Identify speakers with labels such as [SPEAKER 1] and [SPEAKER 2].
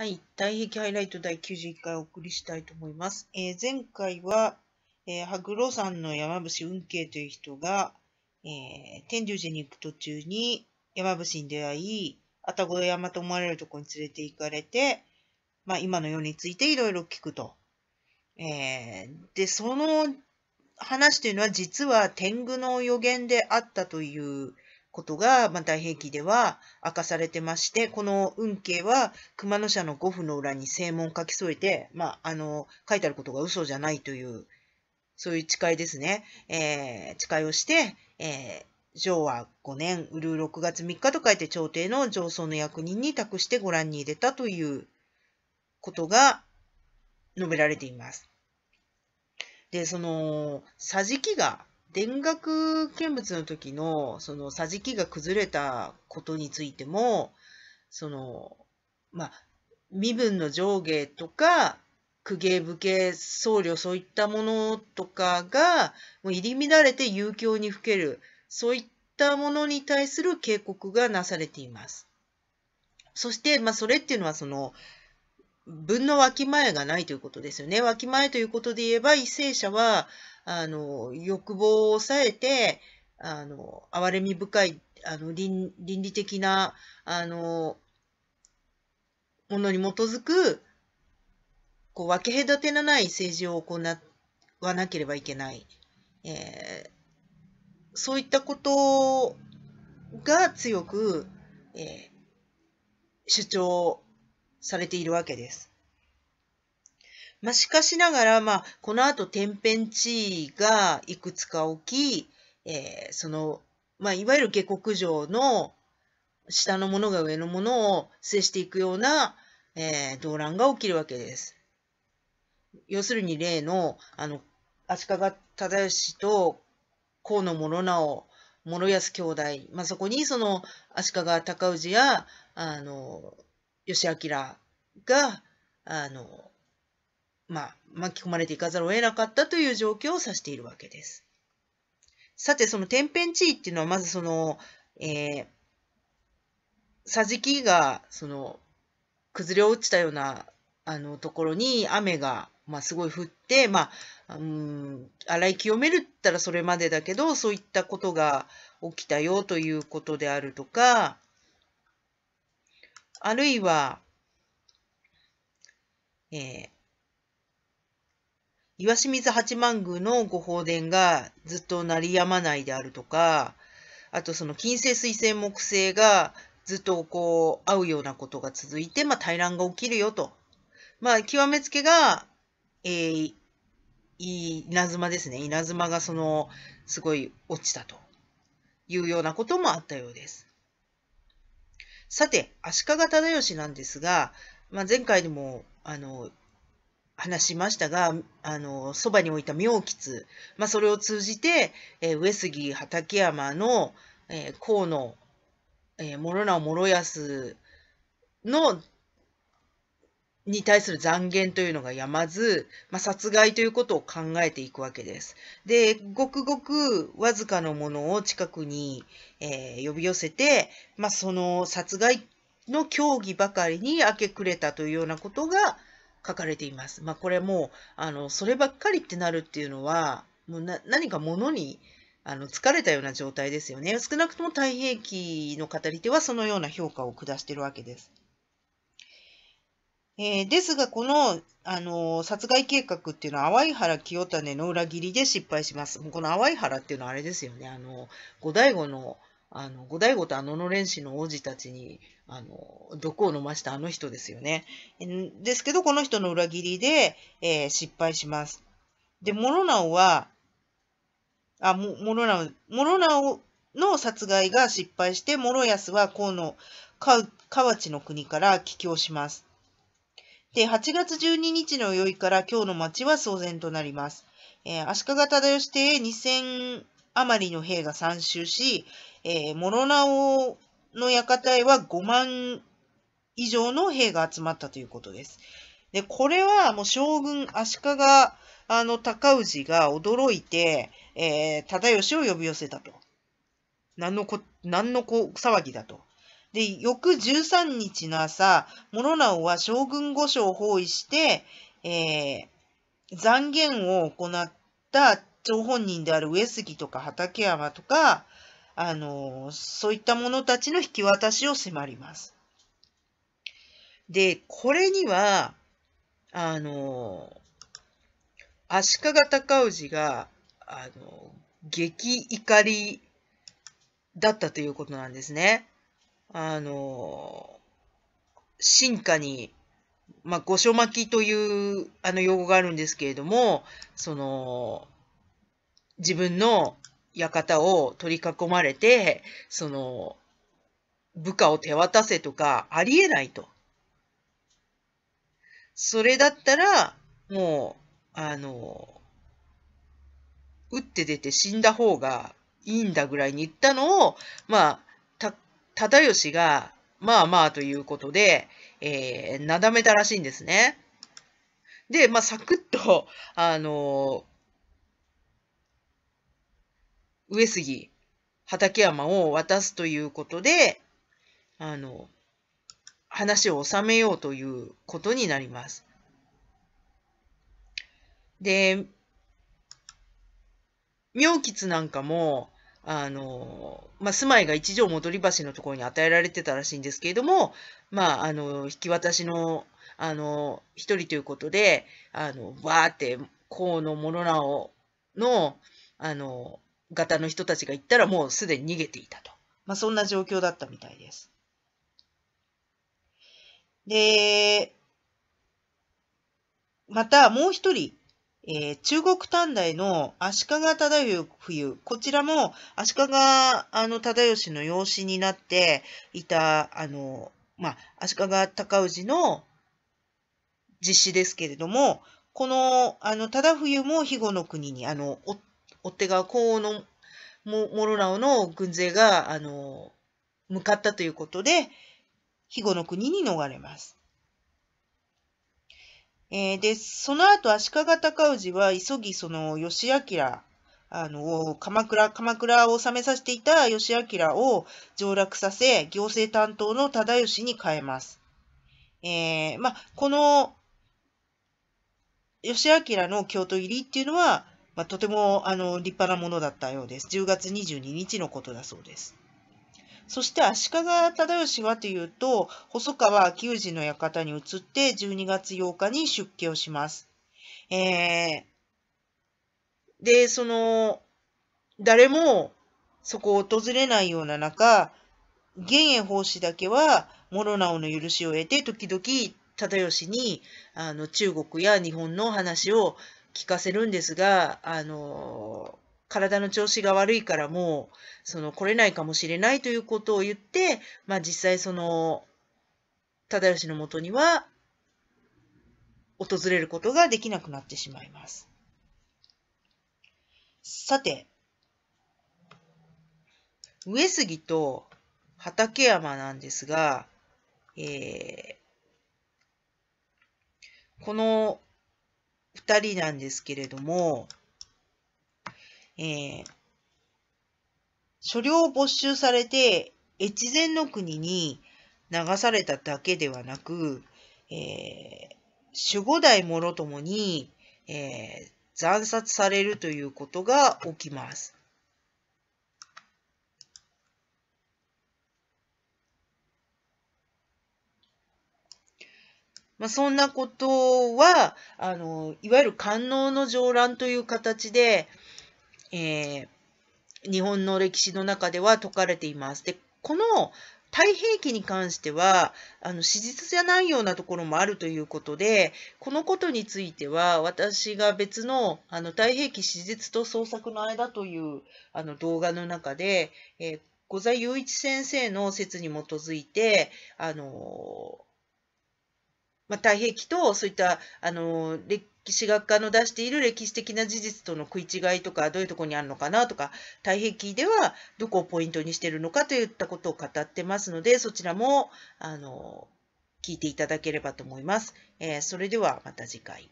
[SPEAKER 1] はい。大壁ハイライト第91回お送りしたいと思います。えー、前回は、えー、羽黒んの山伏運慶という人が、えー、天竜寺に行く途中に山伏に出会い、愛宕山と思われるところに連れて行かれて、まあ、今の世についていろいろ聞くと。えー、で、その話というのは実は天狗の予言であったということが、まあ、大平記では明かされてまして、この運慶は熊野社の五府の裏に正門書き添えて、まあ、あの、書いてあることが嘘じゃないという、そういう誓いですね。えー、誓いをして、えー、上は5年、うる6月3日と書いて朝廷の上層の役人に託してご覧に入れたということが述べられています。で、その、桟敷が田楽見物の時の、その、桟敷が崩れたことについても、その、まあ、身分の上下とか、公家、武家、僧侶、そういったものとかが、もう入り乱れて遊興にふける、そういったものに対する警告がなされています。そして、まあ、それっていうのは、その、分のわきまえがないということですよね。わきまえということで言えば、為政者は、あの、欲望を抑えて、あの、哀れみ深い、あの、倫倫理的な、あの、ものに基づく、こう、分け隔てのない政治を行わなければいけない。えー、そういったことが強く、えー、主張されているわけです。まあ、しかしながら、まあ、この後天変地異がいくつか起き、えー、その、まあ、いわゆる下克上の下のものが上のものを制していくような、えー、動乱が起きるわけです。要するに例の、あの、足利忠義と河野諸直、諸安兄弟、まあ、そこにその足利尊氏や、あの、義明が、あの、まあ、巻き込まれていかざるを得なかったという状況を指しているわけです。さて、その天変地異っていうのは、まずその、えー、桟敷が、その、崩れ落ちたような、あの、ところに雨が、まあ、すごい降って、まあ、うん、洗い清めるったらそれまでだけど、そういったことが起きたよということであるとか、あるいは、えー、岩清水八幡宮のご法殿がずっと鳴りやまないであるとか、あとその金星、水星、木星がずっとこう、合うようなことが続いて、まあ、対乱が起きるよと。まあ、極めつけが、えー、稲妻ですね。稲妻がその、すごい落ちたというようなこともあったようです。さて、足利忠義なんですが、まあ、前回でも、あの、話しましたが、あの、そばに置いた妙吉、まあ、それを通じて、えー、上杉畠山の、えー、河野、えー、諸直諸安の、に対する残言というのがやまず、まあ、殺害ということを考えていくわけです。で、ごくごくわずかのものを近くに、えー、呼び寄せて、まあ、その殺害の競技ばかりに明け暮れたというようなことが書かれています。まあ、これもあのそればっかりってなるっていうのはもう何か物にあの疲れたような状態ですよね。少なくとも太平記の語り手はそのような評価を下しているわけです。えー、ですが、この、あのー、殺害計画っていうのは、淡い原清種の裏切りで失敗します。この淡い原っていうのはあれですよね。あの、後醍醐のあの、後醍醐とあののれんしの王子たちに、あの、毒を飲ましたあの人ですよね。ですけど、この人の裏切りで、えー、失敗します。で、諸直は、あ、も、諸直、諸直の殺害が失敗して、諸安は河野、河内の国から帰郷します。で、8月12日の宵から今日の町は騒然となります。えー、足利忠義帝2000余りの兵が参集し、えー、諸直の館へは5万以上の兵が集まったということです。で、これはもう将軍足利あの高氏が驚いて、えー、忠義を呼び寄せたと。何のこ、何のこ騒ぎだと。で、翌13日の朝、諸直は将軍御所を包囲して、えー、残言を行った張本人である上杉とか畠山とか、あの、そういった者たちの引き渡しを迫ります。で、これには、あの、足利尊氏が、あの、激怒りだったということなんですね。あの、進化に、まあ、御所巻きという、あの、用語があるんですけれども、その、自分の館を取り囲まれて、その、部下を手渡せとかありえないと。それだったら、もう、あの、打って出て死んだ方がいいんだぐらいに言ったのを、まあ、た、忠義が、まあまあということで、えー、なだめたらしいんですね。で、まあ、サクッと、あの上杉畠山を渡すということで、あの、話を収めようということになります。で、妙吉なんかも、あの、まあ、住まいが一条戻り橋のところに与えられてたらしいんですけれども、まあ、あの、引き渡しの、あの、一人ということで、あの、わーって、河野諸直の、あの、型の人たちが行ったらもうすでに逃げていたと。まあ、そんな状況だったみたいです。で、またもう一人、えー、中国短大の足利忠冬、こちらも足利あの忠義の養子になっていた、あの、まあ、足利尊氏の実施ですけれども、この、あの、忠冬も肥後の国に、あの、追手がこうの諸おの軍勢が、あの、向かったということで、肥後の国に逃れます。えー、で、その後、足利尊氏は急ぎその義明あの、鎌倉、鎌倉を治めさせていた義明を上洛させ、行政担当の忠義に変えます。えー、まあ、この、義明の京都入りっていうのは、まあ、とてもあの立派なものだったようです。10月22日のことだそうです。そして足利忠義はというと、細川秋氏の館に移って12月8日に出家をします。えー、で、その、誰もそこを訪れないような中、玄円法師だけは、諸直の許しを得て、時々、忠義に、あの、中国や日本の話を聞かせるんですが、あの、体の調子が悪いからもう、その来れないかもしれないということを言って、まあ実際その、忠義のもとには、訪れることができなくなってしまいます。さて、上杉と畠山なんですが、えー、この2人なんですけれども、えー、所領を没収されて越前の国に流されただけではなく、えー、守護代もろともに、えー、惨殺されるということが起きます。まあ、そんなことは、あの、いわゆる官能の上乱という形で、えー、日本の歴史の中では説かれています。で、この太平記に関しては、あの、史実じゃないようなところもあるということで、このことについては、私が別の、あの、太平記史実と創作の間という、あの、動画の中で、えー、小座雄一先生の説に基づいて、あのーまあ、太平記とそういったあの歴史学科の出している歴史的な事実との食い違いとかどういうとこにあるのかなとか太平記ではどこをポイントにしてるのかといったことを語ってますのでそちらもあの聞いていただければと思います。えー、それではまた次回。